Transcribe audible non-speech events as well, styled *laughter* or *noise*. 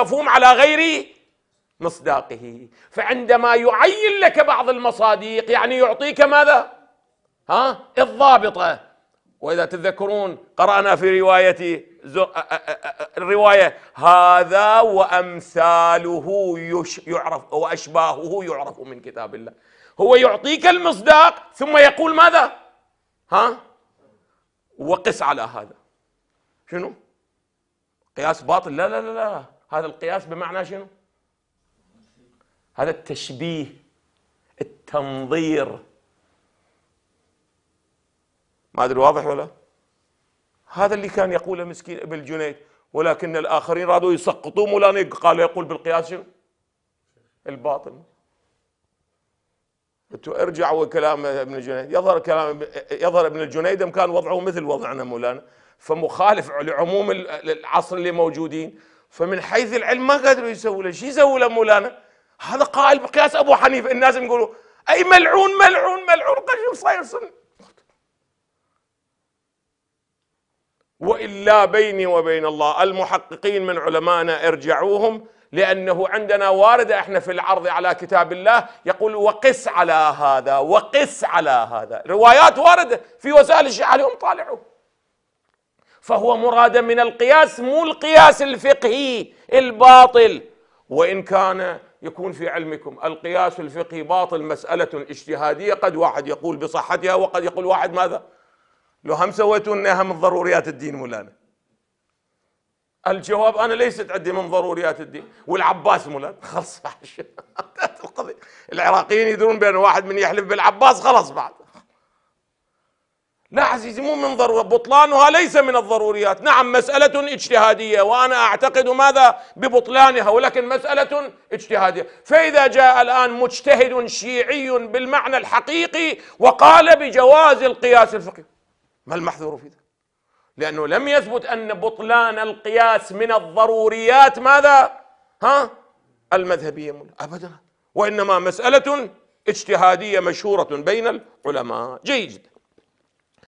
مفهوم على غير مصداقه فعندما يعين لك بعض المصادق يعني يعطيك ماذا ها الضابطة وإذا تذكرون قرأنا في رواية الرواية هذا وأمثاله يعرف وأشباهه يعرف من كتاب الله هو يعطيك المصداق ثم يقول ماذا ها وقس على هذا شنو قياس باطل لا لا لا لا هذا القياس بمعنى شنو؟ هذا التشبيه التنظير ما ادري واضح ولا؟ هذا اللي كان يقوله مسكين ابن الجنيد ولكن الاخرين رادوا يسقطوا مولانا قال يقول بالقياس شنو؟ الباطل انتوا ارجعوا كلام ابن الجنيد يظهر كلام يظهر ابن الجنيد كان وضعه مثل وضعنا مولانا فمخالف لعموم العصر اللي موجودين فمن حيث العلم ما قادروا يسووا له شو يسووا له مولانا هذا قائل بقياس ابو حنيفه الناس يقولوا اي ملعون ملعون ملعون قشم صاير صن والا بيني وبين الله المحققين من علمائنا ارجعوهم لانه عندنا وارده احنا في العرض على كتاب الله يقول وقس على هذا وقس على هذا روايات وارده في وسائل الشيعه اليوم طالعوا فهو مراد من القياس مو القياس الفقهي الباطل وإن كان يكون في علمكم القياس الفقهي باطل مسألة اجتهادية قد واحد يقول بصحتها وقد يقول واحد ماذا لو هم سويتوا انها من ضروريات الدين مولانا الجواب انا ليست عندي من ضروريات الدين والعباس مولانا خلص القضيه *laughs* العراقيين يدرون بان واحد من يحلف بالعباس خلص بعد لا عزيزي مو من ضرورة بطلانها ليس من الضروريات نعم مسألة اجتهادية وأنا أعتقد ماذا ببطلانها ولكن مسألة اجتهادية فإذا جاء الآن مجتهد شيعي بالمعنى الحقيقي وقال بجواز القياس الفقهي ما المحذور في ذلك لأنه لم يثبت أن بطلان القياس من الضروريات ماذا ها المذهبية أبدا وإنما مسألة اجتهادية مشهورة بين العلماء جيد جدا